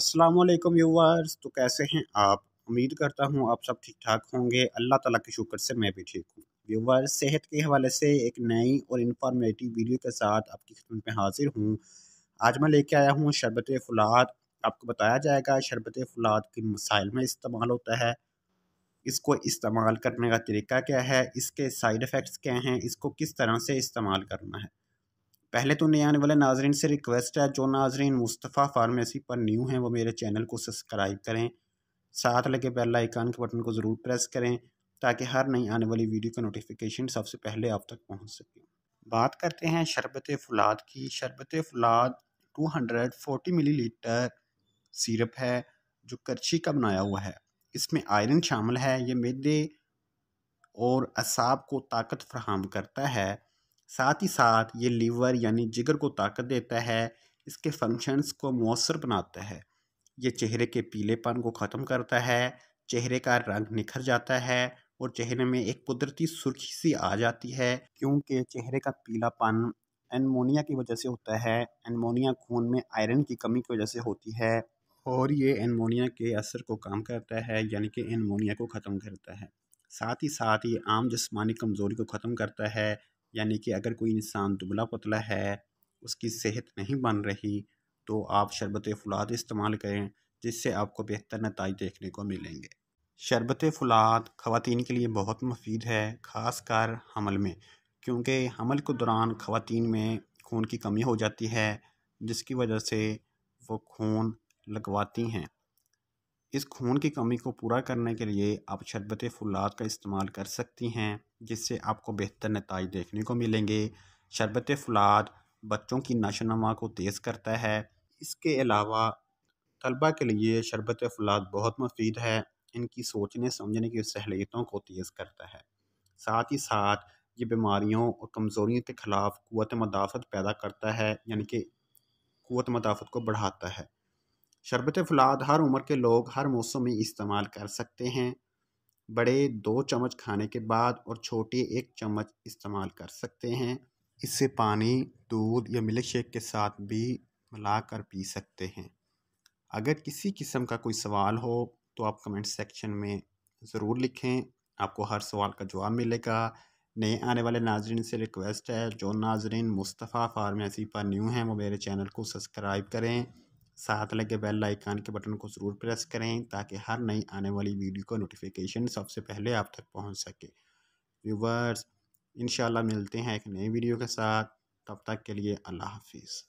अस्सलाम वालेकुम व्यूवर्स तो कैसे हैं आप उम्मीद करता हूँ आप सब ठीक ठाक होंगे अल्लाह ताला के शुक्र से मैं भी ठीक हूँ व्यूवर्स सेहत के हवाले से एक नई और इन्फॉर्मेटिव वीडियो के साथ आपकी खिदमत में हाजिर हूँ आज मैं लेके आया हूँ शरबत फुलाद आपको बताया जाएगा शरबत फुलाद किन मसाइल में इस्तेमाल होता है इसको इस्तेमाल करने का तरीका क्या है इसके साइड इफ़ेक्ट्स क्या हैं इसको किस तरह से इस्तेमाल करना है पहले तो नए आने वाले नाजरन से रिक्वेस्ट है जो नाजरन मुस्तफ़ा फार्मेसी पर न्यू हैं वो मेरे चैनल को सब्सक्राइब करें साथ लगे बेल आइकान के बटन को ज़रूर प्रेस करें ताकि हर नई आने वाली वीडियो का नोटिफिकेशन सबसे पहले आप तक पहुंच सके बात करते हैं शरबत फलाद की शरबत फलाद 240 मिलीलीटर सिरप है जो करछी का बनाया हुआ है इसमें आयरन शामिल है ये मैदे और असाब को ताकत फ्राहम करता है साथ ही साथ ये लीवर यानी जिगर को ताकत देता है इसके फंक्शंस को मौसर बनाता है ये चेहरे के पीलेपन को ख़त्म करता है चेहरे का रंग निखर जाता है और चेहरे में एक कुदरती सुर्खी सी आ जाती है क्योंकि चेहरे का पीलापन एनमोनिया की वजह से होता है एनमोनिया खून में आयरन की कमी की वजह से होती है और ये एनमोनिया के असर को कम करता है यानी कि एनमोनिया को ख़त्म करता है साथ ही साथ ये आम जिसमानी कमज़ोरी को ख़त्म करता है यानी कि अगर कोई इंसान दुबला पतला है उसकी सेहत नहीं बन रही तो आप शरबत फलाद इस्तेमाल करें जिससे आपको बेहतर नतज देखने को मिलेंगे शरबत फलाद ख़वान के लिए बहुत मुफीद है ख़ास कर हमल में क्योंकि हमल के दौरान ख़वान में खून की कमी हो जाती है जिसकी वजह से वो खून लगवाती हैं इस खून की कमी को पूरा करने के लिए आप शरबत फलाद का इस्तेमाल कर सकती हैं जिससे आपको बेहतर नतज देखने को मिलेंगे शरबत फलाद बच्चों की नशोनमा को तेज़ करता है इसके अलावा तलबा के लिए शरबत फलाद बहुत मुफीद है इनकी सोचने समझने की सहलियतों को तेज़ करता है साथ ही साथ ये बीमारियों और कमज़ोरियों के ख़िलाफ़ क़वत मदाफ़त पैदा करता है यानी कि क़वत मदाफ़त को बढ़ाता है शरबत फलाद हर उम्र के लोग हर मौसम में इस्तेमाल कर सकते हैं बड़े दो चम्मच खाने के बाद और छोटे एक चम्मच इस्तेमाल कर सकते हैं इससे पानी दूध या मिल्क शेक के साथ भी मिला कर पी सकते हैं अगर किसी किस्म का कोई सवाल हो तो आप कमेंट सेक्शन में ज़रूर लिखें आपको हर सवाल का जवाब मिलेगा नए आने वाले नाजरन से रिक्वेस्ट है जो नाजरन मुस्तफ़ा फार्मेसी पर न्यू हैं वो मेरे चैनल को सब्सक्राइब करें साथ लगे बेल आइकान के बटन को ज़रूर प्रेस करें ताकि हर नई आने वाली वीडियो का नोटिफिकेशन सबसे पहले आप तक पहुंच सके व्यूवर्स इन मिलते हैं एक नई वीडियो के साथ तब तक के लिए अल्लाह हाफिज़